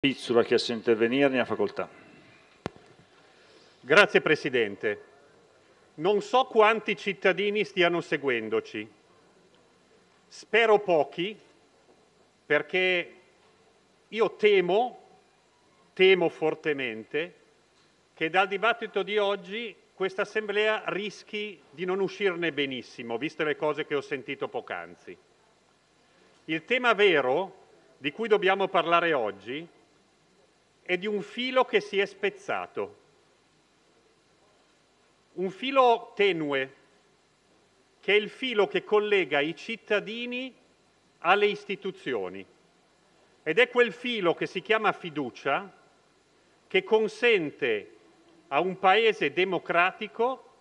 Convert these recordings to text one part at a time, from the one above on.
Pizzula ha chiesto di intervenire, ne ha facoltà. Grazie Presidente. Non so quanti cittadini stiano seguendoci. Spero pochi, perché io temo, temo fortemente, che dal dibattito di oggi questa Assemblea rischi di non uscirne benissimo, viste le cose che ho sentito poc'anzi. Il tema vero di cui dobbiamo parlare oggi e di un filo che si è spezzato. Un filo tenue, che è il filo che collega i cittadini alle istituzioni. Ed è quel filo che si chiama fiducia, che consente a un paese democratico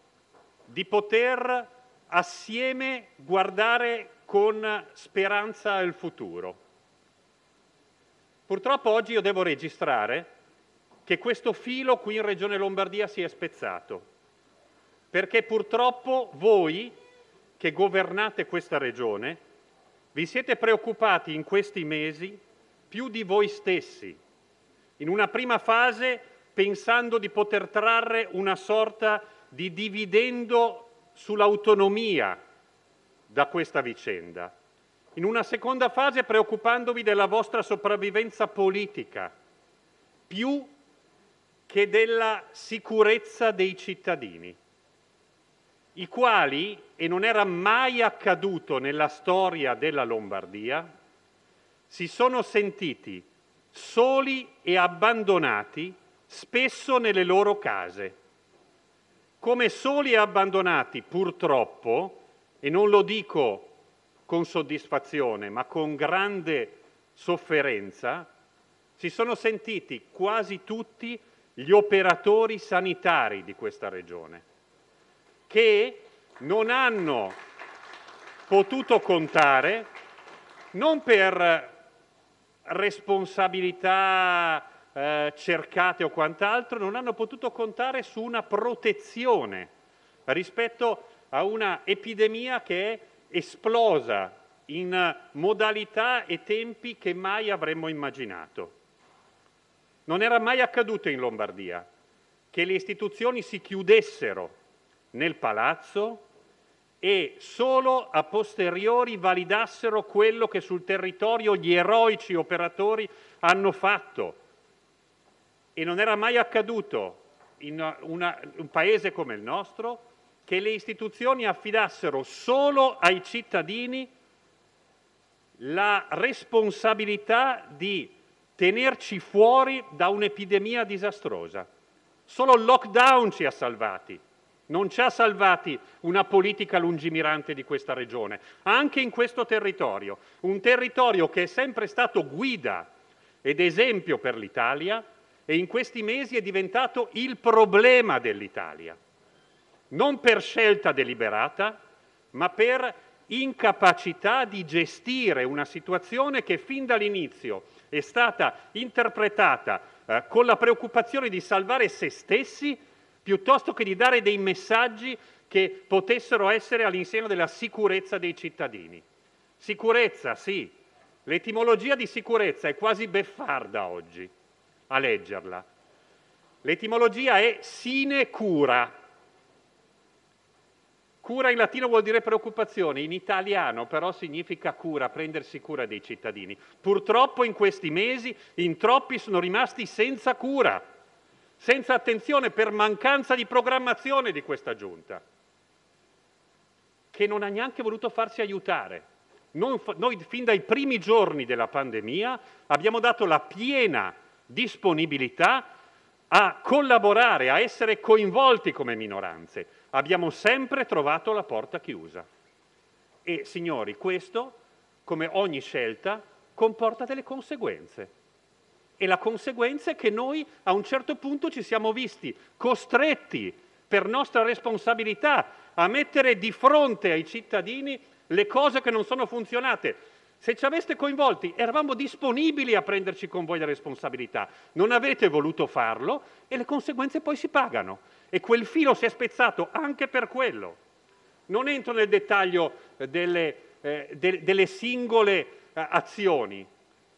di poter assieme guardare con speranza al futuro. Purtroppo oggi io devo registrare che questo filo qui in Regione Lombardia si è spezzato, perché purtroppo voi che governate questa Regione vi siete preoccupati in questi mesi più di voi stessi, in una prima fase pensando di poter trarre una sorta di dividendo sull'autonomia da questa vicenda in una seconda fase preoccupandovi della vostra sopravvivenza politica, più che della sicurezza dei cittadini, i quali, e non era mai accaduto nella storia della Lombardia, si sono sentiti soli e abbandonati, spesso nelle loro case. Come soli e abbandonati, purtroppo, e non lo dico con soddisfazione, ma con grande sofferenza, si sono sentiti quasi tutti gli operatori sanitari di questa regione, che non hanno potuto contare non per responsabilità eh, cercate o quant'altro, non hanno potuto contare su una protezione rispetto a una epidemia che è esplosa in modalità e tempi che mai avremmo immaginato. Non era mai accaduto in Lombardia che le istituzioni si chiudessero nel palazzo e solo a posteriori validassero quello che sul territorio gli eroici operatori hanno fatto. E non era mai accaduto in una, un paese come il nostro che le istituzioni affidassero solo ai cittadini la responsabilità di tenerci fuori da un'epidemia disastrosa. Solo il lockdown ci ha salvati, non ci ha salvati una politica lungimirante di questa regione, anche in questo territorio, un territorio che è sempre stato guida ed esempio per l'Italia e in questi mesi è diventato il problema dell'Italia non per scelta deliberata, ma per incapacità di gestire una situazione che fin dall'inizio è stata interpretata eh, con la preoccupazione di salvare se stessi piuttosto che di dare dei messaggi che potessero essere all'insieme della sicurezza dei cittadini. Sicurezza, sì. L'etimologia di sicurezza è quasi beffarda oggi a leggerla. L'etimologia è sinecura, Cura in latino vuol dire preoccupazione, in italiano però significa cura, prendersi cura dei cittadini. Purtroppo in questi mesi in troppi sono rimasti senza cura, senza attenzione per mancanza di programmazione di questa giunta, che non ha neanche voluto farsi aiutare. Noi, noi fin dai primi giorni della pandemia abbiamo dato la piena disponibilità a collaborare, a essere coinvolti come minoranze. Abbiamo sempre trovato la porta chiusa. E signori, questo, come ogni scelta, comporta delle conseguenze. E la conseguenza è che noi a un certo punto ci siamo visti costretti, per nostra responsabilità, a mettere di fronte ai cittadini le cose che non sono funzionate, se ci aveste coinvolti, eravamo disponibili a prenderci con voi la responsabilità. Non avete voluto farlo e le conseguenze poi si pagano. E quel filo si è spezzato anche per quello. Non entro nel dettaglio eh, delle, eh, de- delle singole eh, azioni,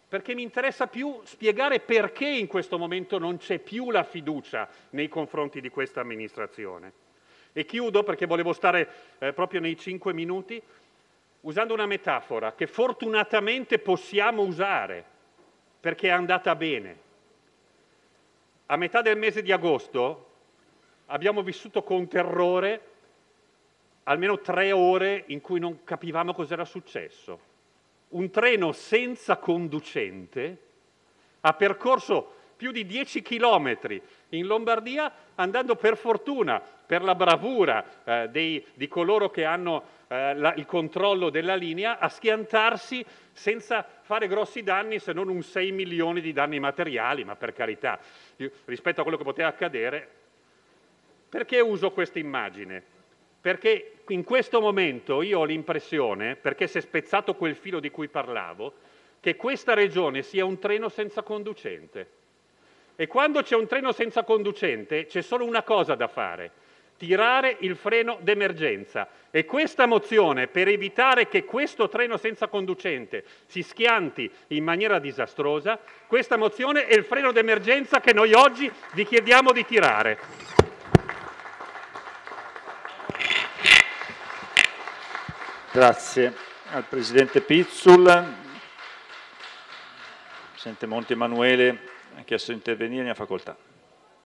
perché mi interessa più spiegare perché in questo momento non c'è più la fiducia nei confronti di questa amministrazione. E chiudo perché volevo stare eh, proprio nei cinque minuti usando una metafora che fortunatamente possiamo usare perché è andata bene. A metà del mese di agosto abbiamo vissuto con terrore almeno tre ore in cui non capivamo cos'era successo. Un treno senza conducente ha percorso più di 10 chilometri in Lombardia, andando per fortuna, per la bravura eh, dei, di coloro che hanno eh, la, il controllo della linea, a schiantarsi senza fare grossi danni, se non un 6 milioni di danni materiali, ma per carità, Io, rispetto a quello che poteva accadere. Perché uso questa immagine? perché in questo momento io ho l'impressione, perché si è spezzato quel filo di cui parlavo, che questa regione sia un treno senza conducente. E quando c'è un treno senza conducente c'è solo una cosa da fare, tirare il freno d'emergenza. E questa mozione, per evitare che questo treno senza conducente si schianti in maniera disastrosa, questa mozione è il freno d'emergenza che noi oggi vi chiediamo di tirare. Grazie al Presidente Pizzul. Presidente Monti Emanuele, chiesto di intervenire, ne ha facoltà.